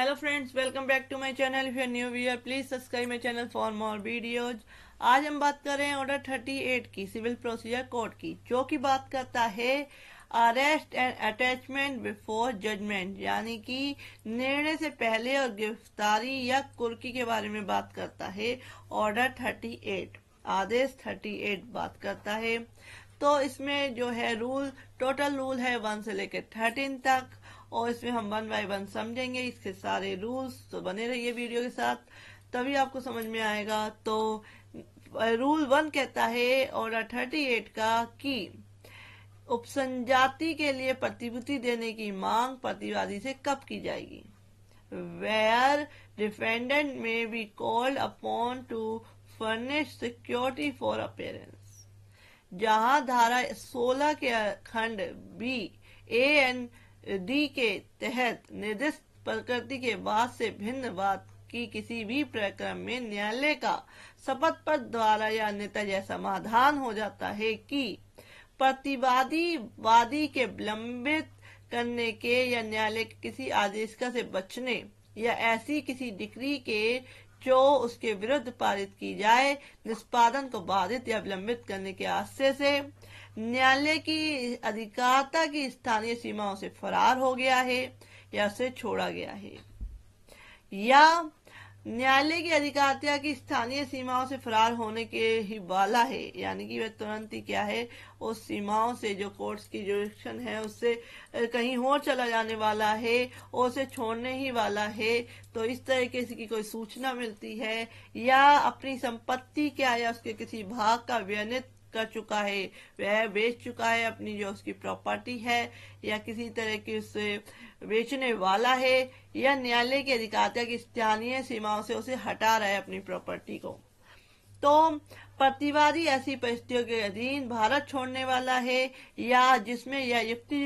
Hello friends welcome back to my channel if you new viewer please subscribe my channel for more videos आज हम बात कर रहे हैं ऑर्डर 38 की सिविल प्रोसीजर कोर्ट की जो कि बात करता है arrest and attachment before judgment यानी कि निर्णय से पहले और गिरफ्तारी या कुर्की के बारे में बात करता है ऑर्डर थर्टी आदेश थर्टी बात करता है तो इसमें जो है रूल टोटल रूल है वन से लेकर थर्टीन तक और इसमें हम वन बाय वन समझेंगे इसके सारे रूल्स तो बने रहिए वीडियो के साथ तभी आपको समझ में आएगा तो रूल वन कहता है और थर्टी एट का कि उपसंजाति के लिए प्रतिभूति देने की मांग प्रतिवादी से कब की जाएगी where defendant may be called upon to furnish security for appearance जहां धारा 16 के खंड बी ए एंड डी के तहत निर्दिष्ट प्रकृति के वाद से भिन्न वाद की किसी भी प्रक्रम में न्यायालय का शपथ पत्र द्वारा या नेता यह समाधान हो जाता है कि प्रतिवादी वादी के विलंबित करने के या न्यायालय के किसी आदेश का से बचने या ऐसी किसी डिग्री के जो उसके विरुद्ध पारित की जाए निष्पादन को बाधित या विलंबित करने के आशय से न्यायालय की अधिकारता की स्थानीय सीमाओं से फरार हो गया है या उसे छोड़ा गया है या न्यायालय की अधिकारता की स्थानीय सीमाओं से फरार होने के ही वाला है यानी कि वह तुरंत ही क्या है उस सीमाओं से जो कोर्ट्स की जुरिक्शन है उससे कहीं और चला जाने वाला है और उसे छोड़ने ही वाला है तो इस तरीके से की कोई सूचना मिलती है या अपनी संपत्ति क्या या उसके किसी भाग का व्यनित कर चुका है वह बेच चुका है अपनी जो उसकी प्रॉपर्टी है या किसी तरह की उसे बेचने वाला है या न्यायालय के अधिकार की स्थानीय सीमाओं से उसे हटा रहा है अपनी प्रॉपर्टी को तो प्रतिवादी ऐसी परिस्थितियों के अधीन भारत छोड़ने वाला है या जिसमें यह युक्ति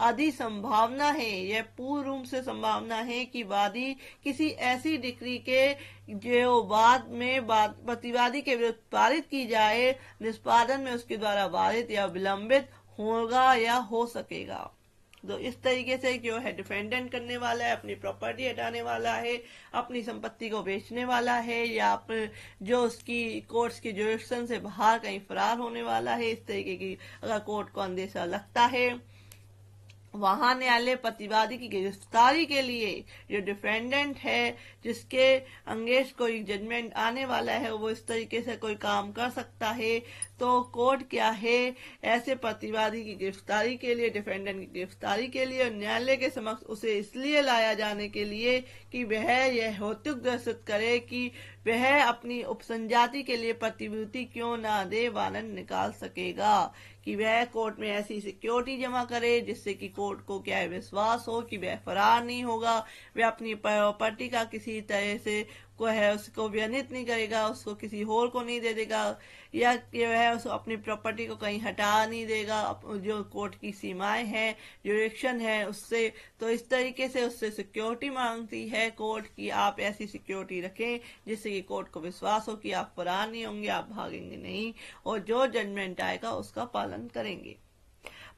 आदि संभावना है यह पूर्ण रूप से संभावना है कि वादी किसी ऐसी डिक्री के जो बाद में प्रतिवादी के विरुद्ध पारित की जाए निष्पादन में उसके द्वारा बाधित या विलंबित होगा या हो सकेगा तो इस तरीके से जो है डिफेंडेंट करने वाला है अपनी प्रॉपर्टी हटाने वाला है अपनी संपत्ति को बेचने वाला है या जो उसकी कोर्ट्स की जुरिस्डिक्शन से बाहर कहीं फरार होने वाला है इस तरीके की अगर कोर्ट को अंदेशा लगता है वहां न्यायालय प्रतिवादी की गिरफ्तारी के लिए जो डिफेंडेंट है जिसके अंगेज कोई जजमेंट आने वाला है वो इस तरीके से कोई काम कर सकता है तो कोर्ट क्या है ऐसे प्रतिवादी की गिरफ्तारी के लिए डिफेंडेंट की गिरफ्तारी के लिए और न्यायालय के समक्ष उसे इसलिए लाया जाने के लिए कि वह यह होतुक ग्रसित करे की वह अपनी उपसंजाति के लिए प्रतिभूति क्यों न दे वारंट निकाल सकेगा कि वह कोर्ट में ऐसी सिक्योरिटी जमा करे जिससे कि कोर्ट को क्या विश्वास हो कि वह फरार नहीं होगा वह अपनी प्रॉपर्टी का किसी तरह से को है उसको व्यनित नहीं करेगा उसको किसी और को नहीं दे देगा या जो है उसको अपनी प्रॉपर्टी को कहीं हटा नहीं देगा जो कोर्ट की सीमाएं हैं जुरिक्शन है उससे तो इस तरीके से उससे सिक्योरिटी मांगती है कोर्ट की आप ऐसी सिक्योरिटी रखें जिससे कि कोर्ट को विश्वास हो कि आप फरार नहीं होंगे आप भागेंगे नहीं और जो जजमेंट आएगा उसका पालन करेंगे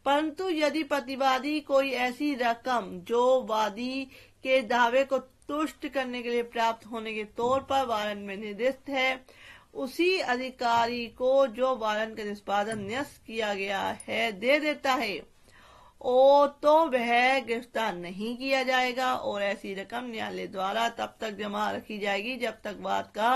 परंतु यदि प्रतिवादी कोई ऐसी रकम जो वादी के दावे को तुष्ट करने के लिए प्राप्त होने के तौर पर वारंट में निर्दिष्ट है उसी अधिकारी को जो वारंट का निष्पादन न्यस्त किया गया है दे देता है ओ तो वह गिरफ्तार नहीं किया जाएगा और ऐसी रकम न्यायालय द्वारा तब तक जमा रखी जाएगी जब तक बात का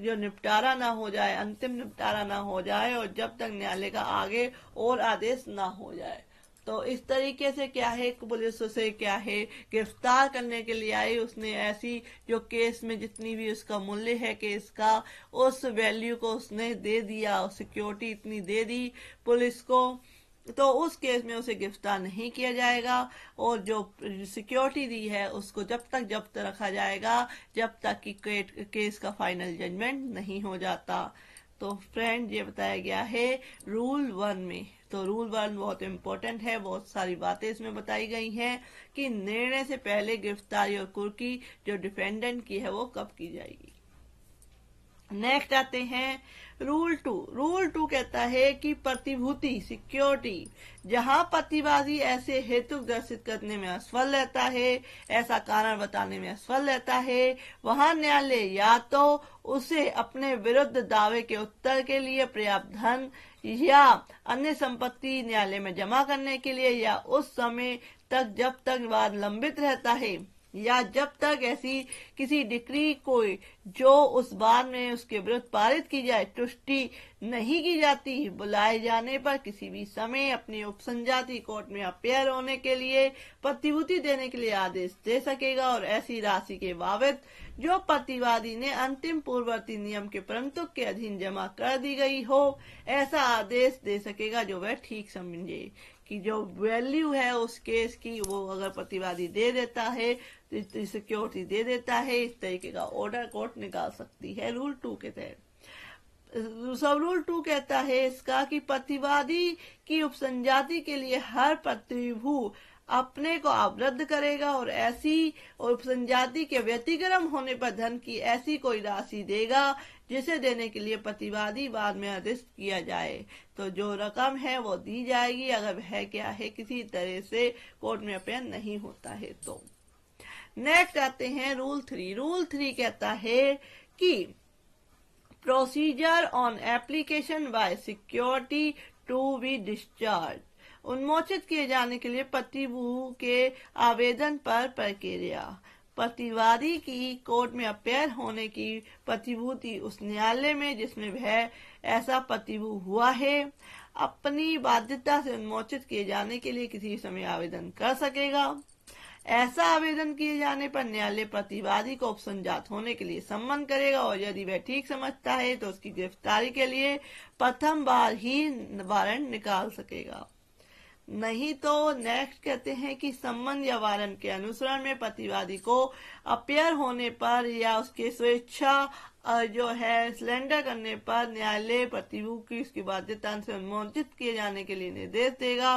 जो निपटारा ना हो जाए अंतिम निपटारा ना हो जाए और जब तक न्यायालय का आगे और आदेश ना हो जाए तो इस तरीके से क्या है पुलिस उसे क्या है गिरफ्तार करने के लिए आई उसने ऐसी जो केस में जितनी भी उसका मूल्य है केस का उस वैल्यू को उसने दे दिया सिक्योरिटी इतनी दे दी पुलिस को तो उस केस में उसे गिरफ्तार नहीं किया जाएगा और जो सिक्योरिटी दी है उसको जब तक जब्त रखा जाएगा जब तक कि केस का फाइनल जजमेंट नहीं हो जाता तो फ्रेंड ये बताया गया है रूल वन में तो रूल वन बहुत इम्पोर्टेंट है बहुत सारी बातें इसमें बताई गई हैं कि निर्णय से पहले गिरफ्तारी और कुर्की जो डिफेंडेंट की है वो कब की जाएगी नेक्स्ट आते हैं रूल टू रूल टू कहता है कि प्रतिभूति सिक्योरिटी जहां प्रतिवादी ऐसे हेतु ग्रसित करने में असफल रहता है ऐसा कारण बताने में असफल रहता है वहां न्यायालय या तो उसे अपने विरुद्ध दावे के उत्तर के लिए पर्याप्त धन या अन्य संपत्ति न्यायालय में जमा करने के लिए या उस समय तक जब तक वाद लंबित रहता है या जब तक ऐसी किसी डिक्री को जो उस बार में उसके विरुद्ध पारित की जाए तुष्टि नहीं की जाती बुलाए जाने पर किसी भी समय अपने उपसंजाति कोर्ट में अपेयर होने के लिए प्रतिभूति देने के लिए आदेश दे सकेगा और ऐसी राशि के बाबत जो प्रतिवादी ने अंतिम पूर्ववर्ती नियम के परंतु के अधीन जमा कर दी गई हो ऐसा आदेश दे सकेगा जो वह ठीक समझे कि जो वैल्यू है उस केस की वो अगर प्रतिवादी दे देता है तो सिक्योरिटी दे देता है इस तरीके का ऑर्डर कोर्ट निकाल सकती है रूल टू के तहत सब रूल टू कहता है इसका कि प्रतिवादी की उपसंजाति के लिए हर प्रतिभू अपने को अवरुद्ध करेगा और ऐसी उपसंजाति के व्यतिक्रम होने पर धन की ऐसी कोई राशि देगा जिसे देने के लिए प्रतिवादी बाद में अरेस्ट किया जाए तो जो रकम है वो दी जाएगी अगर है क्या है किसी तरह से कोर्ट में अपेयर नहीं होता है तो नेक्स्ट आते हैं रूल थ्री रूल थ्री कहता है कि procedure on application by security to be discharge उन्मोचित किए जाने के लिए पति के आवेदन पर प्रक्रिया प्रतिवादी की कोर्ट में अपेयर होने की प्रतिभूति उस न्यायालय में जिसमें वह ऐसा प्रतिभू हुआ है अपनी बाध्यता से उन्मोचित किए जाने के लिए किसी समय आवेदन कर सकेगा ऐसा आवेदन किए जाने पर न्यायालय प्रतिवादी को उपसंजात होने के लिए सम्मन करेगा और यदि वह ठीक समझता है तो उसकी गिरफ्तारी के लिए प्रथम बार ही वारंट निकाल सकेगा नहीं तो नेक्स्ट कहते हैं कि संबंध या वारंट के अनुसरण में प्रतिवादी को अपेयर होने पर या उसके स्वेच्छा जो है सिलेंडर करने पर न्यायालय प्रतिभू की उसकी बाध्यता से उन्मोचित किए जाने के लिए निर्देश देगा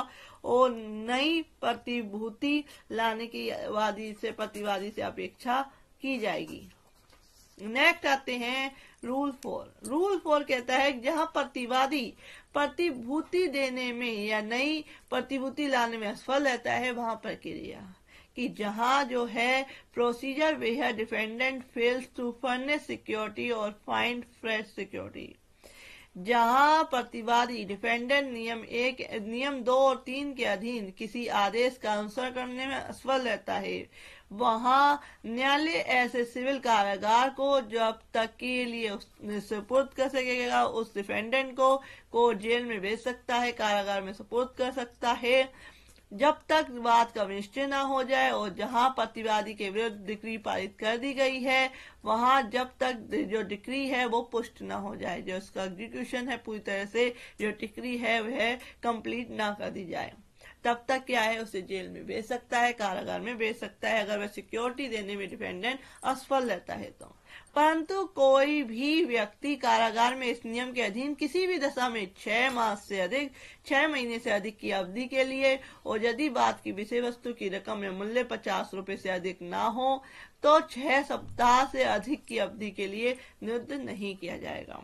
और नई प्रतिभूति लाने की वादी से प्रतिवादी से अपेक्षा की जाएगी नेक्स्ट आते हैं रूल फोर रूल फोर कहता है जहां प्रतिवादी प्रतिभूति देने में या नई प्रतिभूति लाने में असफल रहता है वहां पर क्रिया कि जहां जो है प्रोसीजर वे है defendant fails to furnish security और फाइंड फ्रेश सिक्योरिटी जहां प्रतिवादी डिफेंडेंट नियम एक नियम दो और तीन के अधीन किसी आदेश का अनुसरण करने में असफल रहता है वहाँ न्यायालय ऐसे सिविल कारागार को जब तक के लिए सपोर्ट कर सकेगा उस डिफेंडेंट को को जेल में भेज सकता है कारागार में सुपुर्द कर सकता है जब तक बात का निश्चय न हो जाए और जहाँ प्रतिवादी के विरुद्ध डिक्री पारित कर दी गई है वहां जब तक जो डिक्री है वो पुष्ट न हो जाए जो उसका एग्जीक्यूशन है पूरी तरह से जो डिक्री है वह कंप्लीट ना कर दी जाए तब तक क्या है उसे जेल में भेज सकता है कारागार में भेज सकता है अगर वह सिक्योरिटी देने में डिपेंडेंट असफल रहता है तो परंतु कोई भी व्यक्ति कारागार में इस नियम के अधीन किसी भी दशा में छह मास से अधिक छह महीने से अधिक की अवधि के लिए और यदि बात की विषय वस्तु की रकम या मूल्य पचास रूपए से अधिक ना हो तो छह सप्ताह से अधिक की अवधि के लिए निरुद्ध नहीं किया जाएगा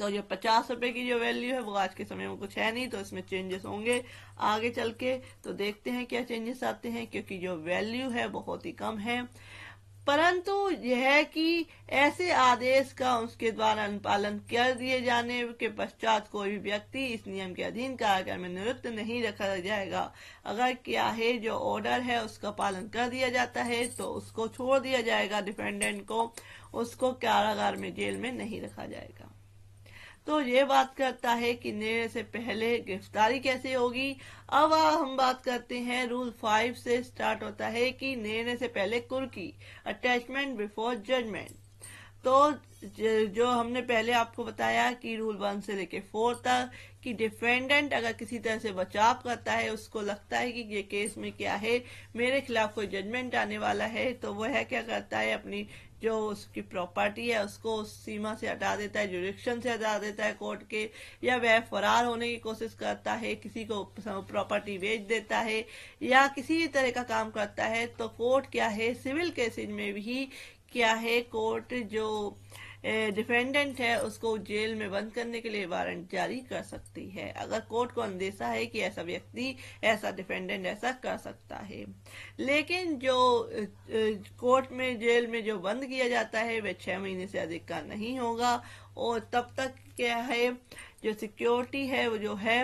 तो जो पचास रुपए की जो वैल्यू है वो आज के समय में कुछ है नहीं तो इसमें चेंजेस होंगे आगे चल के तो देखते हैं क्या चेंजेस आते हैं क्योंकि जो वैल्यू है बहुत ही कम है परंतु यह है कि ऐसे आदेश का उसके द्वारा अनुपालन कर दिए जाने के पश्चात कोई भी व्यक्ति इस नियम के अधीन कारागार में निवृत्त नहीं रखा जाएगा अगर क्या है जो ऑर्डर है उसका पालन कर दिया जाता है तो उसको छोड़ दिया जाएगा डिपेंडेंट को उसको कारागार में जेल में नहीं रखा जाएगा तो ये बात करता है कि निर्णय से पहले गिरफ्तारी कैसे होगी अब हम बात करते हैं रूल फाइव से स्टार्ट होता है कि निर्णय से पहले कुर्की अटैचमेंट बिफोर जजमेंट तो जो हमने पहले आपको बताया कि रूल वन से लेके फोर तक कि डिफेंडेंट अगर किसी तरह से बचाव करता है उसको लगता है कि ये केस में क्या है मेरे खिलाफ कोई जजमेंट आने वाला है तो वह है क्या करता है अपनी जो उसकी प्रॉपर्टी है उसको उस सीमा से हटा देता है जुडिक्शन से हटा देता है कोर्ट के या वह फरार होने की कोशिश करता है किसी को प्रॉपर्टी बेच देता है या किसी भी तरह का काम करता है तो कोर्ट क्या है सिविल केसेज में भी किया है कोर्ट जो डिफेंडेंट है उसको जेल में बंद करने के लिए वारंट जारी कर सकती है अगर कोर्ट को अंदेशा है कि ऐसा व्यक्ति ऐसा डिफेंडेंट ऐसा कर सकता है लेकिन जो कोर्ट में जेल में जो बंद किया जाता है वह छह महीने से अधिक का नहीं होगा और तब तक क्या है जो सिक्योरिटी है वो जो है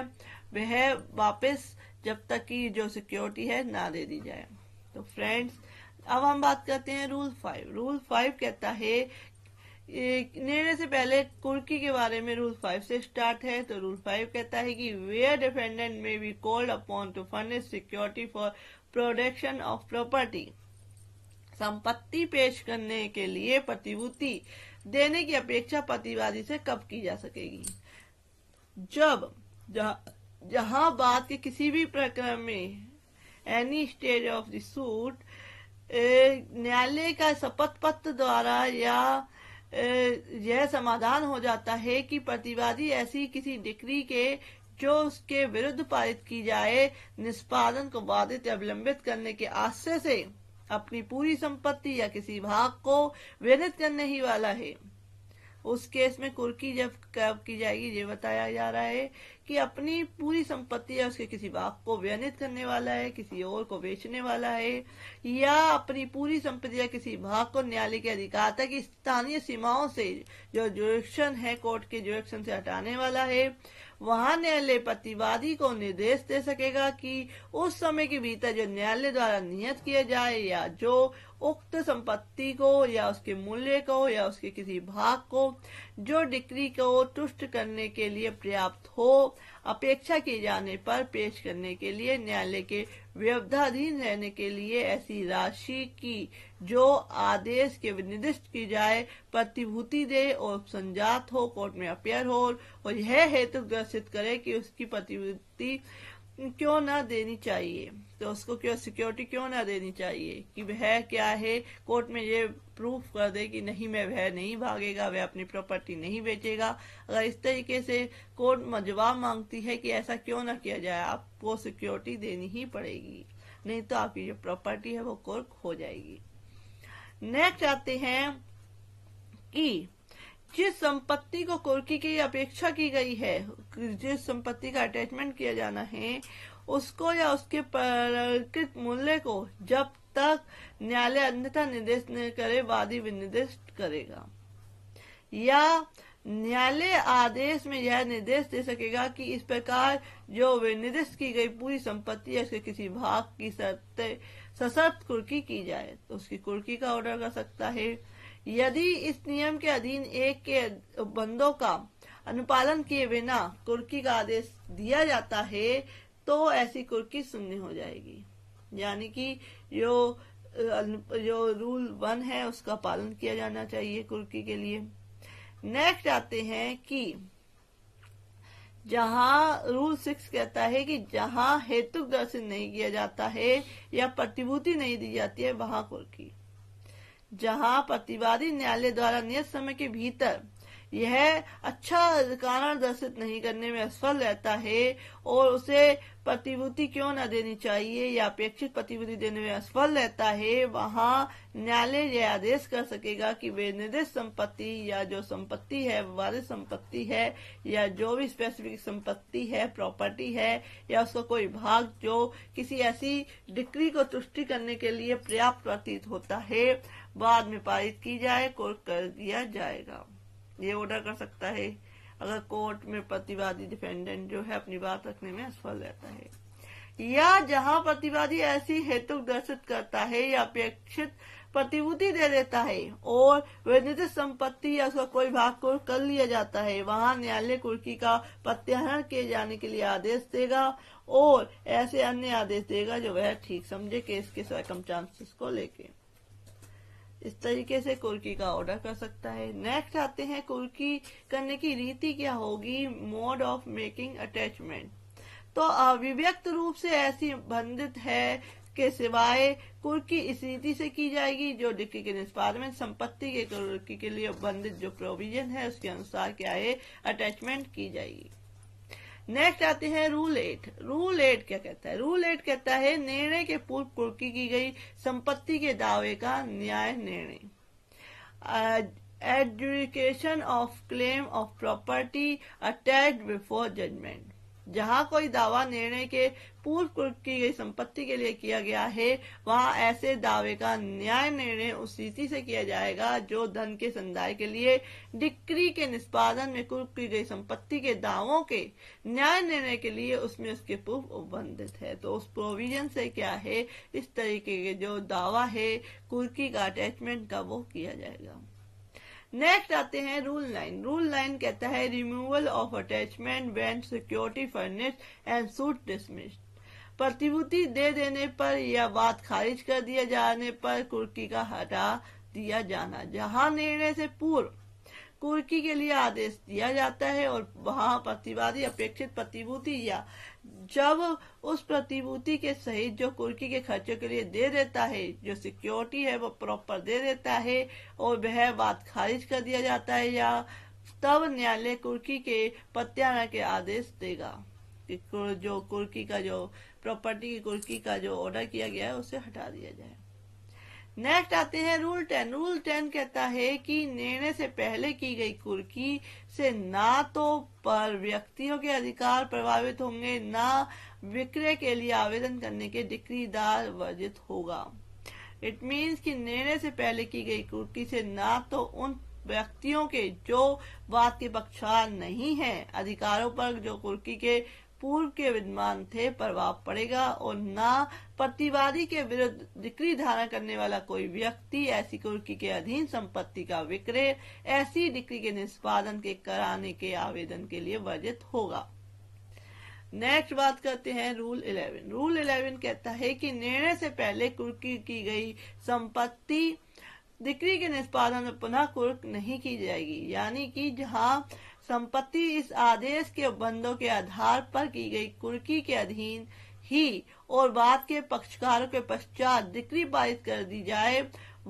वह वापस जब तक कि जो सिक्योरिटी है ना दे दी जाए तो फ्रेंड्स अब हम बात करते हैं रूल फाइव रूल फाइव कहता है निर्णय से पहले कुर्की के बारे में रूल फाइव से स्टार्ट है तो रूल फाइव कहता है कि where defendant may be called upon to furnish security for production of property संपत्ति पेश करने के लिए प्रतिभूति देने की अपेक्षा प्रतिवादी से कब की जा सकेगी जब जहां बात के किसी भी प्रकरण में any stage of the suit न्यायालय का शपथ पत्र द्वारा या यह समाधान हो जाता है कि प्रतिवादी ऐसी किसी डिक्री के जो उसके विरुद्ध पारित की जाए निष्पादन को बाधित या विलंबित करने के आश्रय से अपनी पूरी संपत्ति या किसी भाग को विदित करने ही वाला है उस केस में कुर्की जब कब की जाएगी ये बताया जा रहा है कि अपनी पूरी संपत्ति या उसके किसी बाप को व्यनित करने वाला है किसी और को बेचने वाला है या अपनी पूरी संपत्ति या किसी भाग को न्यायालय के अधिकार तक स्थानीय सीमाओं से जो जुरिक्शन है कोर्ट के जुरिक्शन से हटाने वाला है वहां न्यायालय प्रतिवादी को निर्देश दे सकेगा कि उस समय के भीतर जो न्यायालय द्वारा नियत किया जाए या जो उक्त संपत्ति को या उसके मूल्य को या उसके किसी भाग को जो डिक्री को तुष्ट करने के लिए पर्याप्त हो अपेक्षा किए जाने पर पेश करने के लिए न्यायालय के व्यवधाधीन रहने के लिए ऐसी राशि की जो आदेश के निर्दिष्ट की जाए प्रतिभूति दे और संजात हो कोर्ट में अपेयर हो और यह हेतु ग्रसित करे कि उसकी प्रतिभूति क्यों ना देनी चाहिए तो उसको क्यों सिक्योरिटी क्यों ना देनी चाहिए कि वह क्या है कोर्ट में ये प्रूफ कर दे कि नहीं मैं वह नहीं भागेगा वह अपनी प्रॉपर्टी नहीं बेचेगा अगर इस तरीके से कोर्ट जवाब मांगती है कि ऐसा क्यों ना किया जाए आपको सिक्योरिटी देनी ही पड़ेगी नहीं तो आपकी जो प्रॉपर्टी है वो कोर्ट हो जाएगी नेक्स्ट आते हैं कि जिस संपत्ति को कुर्की की अपेक्षा की गई है जिस संपत्ति का अटैचमेंट किया जाना है उसको या उसके प्रकृत मूल्य को जब तक न्यायालय अन्यथा निर्देश न करे वादी विनिर्देश करेगा या न्यायालय आदेश में यह निर्देश दे सकेगा कि इस प्रकार जो विनिर्देश की गई पूरी संपत्ति या उसके किसी भाग की शर्त सशर्त कुर्की की जाए तो उसकी कुर्की का ऑर्डर कर सकता है यदि इस नियम के अधीन एक के बंदों का अनुपालन किए बिना कुर्की का आदेश दिया जाता है तो ऐसी कुर्की शून्य हो जाएगी यानी कि जो जो रूल वन है उसका पालन किया जाना चाहिए कुर्की के लिए नेक्स्ट आते हैं कि जहां रूल सिक्स कहता है कि जहां हेतु दर्शन नहीं किया जाता है या प्रतिभूति नहीं दी जाती है वहां कुर्की जहां प्रतिवादी न्यायालय द्वारा नियत समय के भीतर यह अच्छा कारण दर्शित नहीं करने में असफल रहता है और उसे प्रतिभूति क्यों न देनी चाहिए या अपेक्षित प्रतिभूति देने में असफल रहता है वहाँ न्यायालय यह आदेश कर सकेगा कि वे निर्देश संपत्ति या जो संपत्ति है विवादित संपत्ति है या जो भी स्पेसिफिक संपत्ति है प्रॉपर्टी है या उसका कोई भाग जो किसी ऐसी डिक्री को तुष्टि करने के लिए पर्याप्त प्रतीत होता है बाद में पारित की जाए कोर्ट कर दिया जाएगा ये ऑर्डर कर सकता है अगर कोर्ट में प्रतिवादी डिफेंडेंट जो है अपनी बात रखने में असफल रहता है या जहां प्रतिवादी ऐसी हेतु दर्शित करता है या अपेक्षित प्रतिभूति दे देता है और वैनिधिक संपत्ति या उसका कोई भाग को कर लिया जाता है वहां न्यायालय कुर्की का प्रत्याहरण किए जाने के लिए आदेश देगा और ऐसे अन्य आदेश देगा जो वह ठीक समझे केस के चांसेस को लेके इस तरीके से कुर्की का ऑर्डर कर सकता है नेक्स्ट आते हैं कुर्की करने की रीति क्या होगी मोड ऑफ मेकिंग अटैचमेंट तो अभिव्यक्त रूप से ऐसी बंधित है के सिवाय कुर्की इस रीति से की जाएगी जो डिक्की के निष्पादन में संपत्ति के कुर्की के लिए बंधित जो प्रोविजन है उसके अनुसार क्या है अटैचमेंट की जाएगी नेक्स्ट आते हैं रूल एट रूल एट क्या कहता है रूल एट कहता है निर्णय के पूर्व कुर्की की गई संपत्ति के दावे का न्याय निर्णय adjudication of claim of property attach before judgment जहां कोई दावा निर्णय के पूर्व की गई संपत्ति के लिए किया गया है वहाँ ऐसे दावे का न्याय निर्णय रीति से किया जाएगा जो धन के संदाय के लिए डिक्री के निष्पादन में कुर्क की गई संपत्ति के दावों के न्याय निर्णय के लिए उसमें उसके पूर्व उपबंधित है तो उस प्रोविजन से क्या है इस तरीके के जो दावा है कुर्की का अटैचमेंट का वो किया जाएगा नेक्स्ट आते हैं रूल नाइन रूल नाइन कहता है removal of attachment when security furnish and suit dismissed प्रतिभूति दे देने पर या बात खारिज कर दिया जाने पर कुर्की का हटा दिया जाना जहां निर्णय से पूर्व कुर्की के लिए आदेश दिया जाता है और वहां प्रतिवादी अपेक्षित प्रतिभूति या जब उस प्रतिभूति के सहित जो कुर्की के खर्चों के लिए दे देता है जो सिक्योरिटी है वो प्रॉपर दे देता है और वह बात खारिज कर दिया जाता है या तब न्यायालय कुर्की के प्रत्याना के आदेश देगा कि जो कुर्की का जो प्रॉपर्टी कुर्की का जो ऑर्डर किया गया है उसे हटा दिया जाए नेक्स्ट आते हैं रूल टेन रूल टेन कहता है कि निर्णय से पहले की गई कुर्की से ना तो पर व्यक्तियों के अधिकार प्रभावित होंगे ना विक्रय के लिए आवेदन करने के डिक्रीदार वर्जित होगा इट मीन्स कि निर्णय से पहले की गई कुर्की से ना तो उन व्यक्तियों के जो बात के पक्षकार नहीं है अधिकारों पर जो कुर्की के पूर्व के विद्यमान थे प्रभाव पड़ेगा और ना प्रतिवादी के विरुद्ध डिक्री धारण करने वाला कोई व्यक्ति ऐसी कुर्की के अधीन संपत्ति का विक्रय ऐसी डिक्री के निष्पादन के कराने के आवेदन के लिए वर्जित होगा नेक्स्ट बात करते हैं रूल इलेवन रूल इलेवन कहता है कि निर्णय से पहले कुर्की की गई संपत्ति डिक्री के निष्पादन में पुनः कुर्क नहीं की जाएगी यानी कि जहां संपत्ति इस आदेश के उपबंधों के आधार पर की गई कुर्की के अधीन ही और बाद के पक्षकारों के पश्चात डिक्री पारित कर दी जाए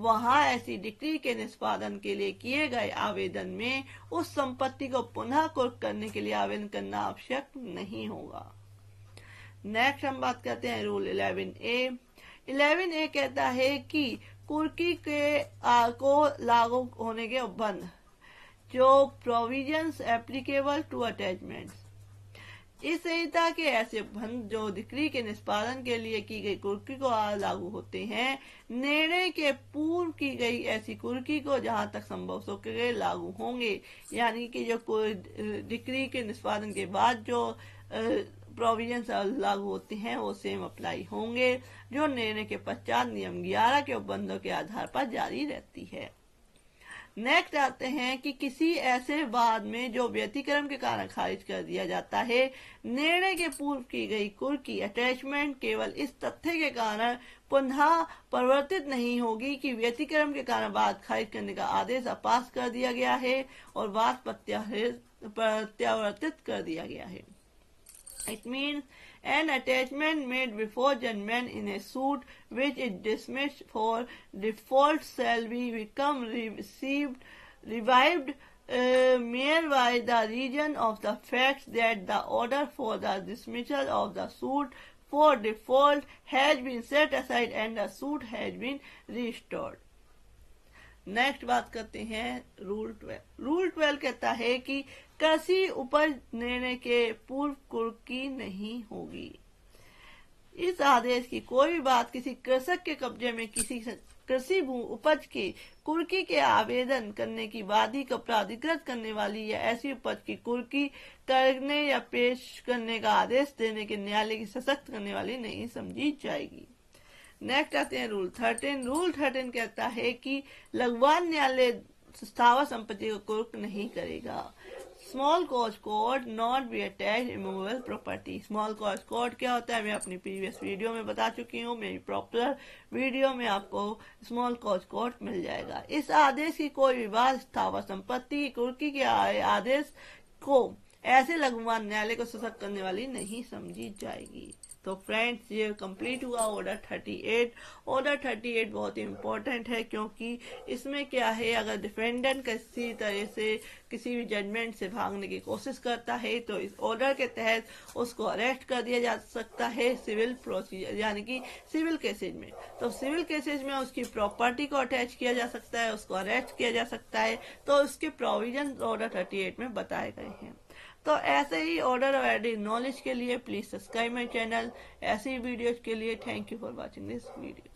वहाँ ऐसी डिक्री के निष्पादन के लिए किए गए आवेदन में उस संपत्ति को पुनः कुर्क करने के लिए आवेदन करना आवश्यक नहीं होगा नेक्स्ट हम बात करते हैं rule eleven A eleven A कहता है कि कुर्की के आ, को लागू होने के उपबंध जो प्रोविजंस एप्लीकेबल टू अटैचमेंट इस संहिता के ऐसे भंग जो दिक्री के निष्पादन के लिए की गई कुर्की को लागू होते हैं निर्णय के पूर्व की गई ऐसी कुर्की को जहां तक संभव सके लागू होंगे यानी कि जो डिक्री के निष्पादन के बाद जो प्रोविजंस लागू होते हैं वो सेम अप्लाई होंगे जो निर्णय के पश्चात नियम 11 के उपबंधों के आधार पर जारी रहती है नेक्स्ट आते हैं कि किसी ऐसे वाद में जो व्यतिक्रम के कारण खारिज कर दिया जाता है निर्णय के पूर्व की गई कुल की अटैचमेंट केवल इस तथ्य के कारण पुनः परिवर्तित नहीं होगी कि व्यतिक्रम के कारण वाद खारिज करने का आदेश अपास कर दिया गया है और वाद प्रत्यावर्तित कर दिया गया है It means an attachment made before judgment in a suit which is dismissed for default shall be become received, revived uh, mere by the reason of the fact that the order for the dismissal of the suit for default has been set aside and the suit has been restored. Next, बात करते हैं rule twelve. Rule twelve कहता है कि कृषि उपज निर्णय के पूर्व कुर्की नहीं होगी इस आदेश की कोई भी बात किसी कृषक के कब्जे में किसी कृषि उपज की कुर्की के आवेदन करने की वादी को प्राधिकृत करने वाली या ऐसी उपज की कुर्की करने या पेश करने का आदेश देने के न्यायालय की सशक्त करने वाली नहीं समझी जाएगी नेक्स्ट आते हैं रूल थर्टीन रूल थर्टीन कहता है कि लगवान न्यायालय स्थावर संपत्ति को कुर्क नहीं करेगा small cause court not be attach removable property small cause court क्या होता है मैं अपनी प्रीवियस वीडियो में बता चुकी हूँ मेरी प्रॉपर वीडियो में आपको स्मॉल कॉज कोड मिल जाएगा इस आदेश की कोई विवाद स्थावर संपत्ति कुर्की के आदेश को ऐसे लघुमान न्यायालय को सशक्त करने वाली नहीं समझी जाएगी तो फ्रेंड्स ये कंप्लीट हुआ ऑर्डर 38 ऑर्डर 38 बहुत ही इम्पोर्टेंट है क्योंकि इसमें क्या है अगर डिफेंडेंट किसी तरह से किसी भी जजमेंट से भागने की कोशिश करता है तो इस ऑर्डर के तहत उसको अरेस्ट कर दिया जा सकता है सिविल प्रोसीजर यानी कि सिविल केसेज में तो सिविल केसेज में उसकी प्रॉपर्टी को अटैच किया जा सकता है उसको अरेस्ट किया जा सकता है तो उसके प्रोविजन ऑर्डर थर्टी में बताए गए हैं तो ऐसे ही ऑर्डर और नॉलेज के लिए प्लीज सब्सक्राइब माई चैनल ऐसी वीडियोज के लिए thank you for watching this video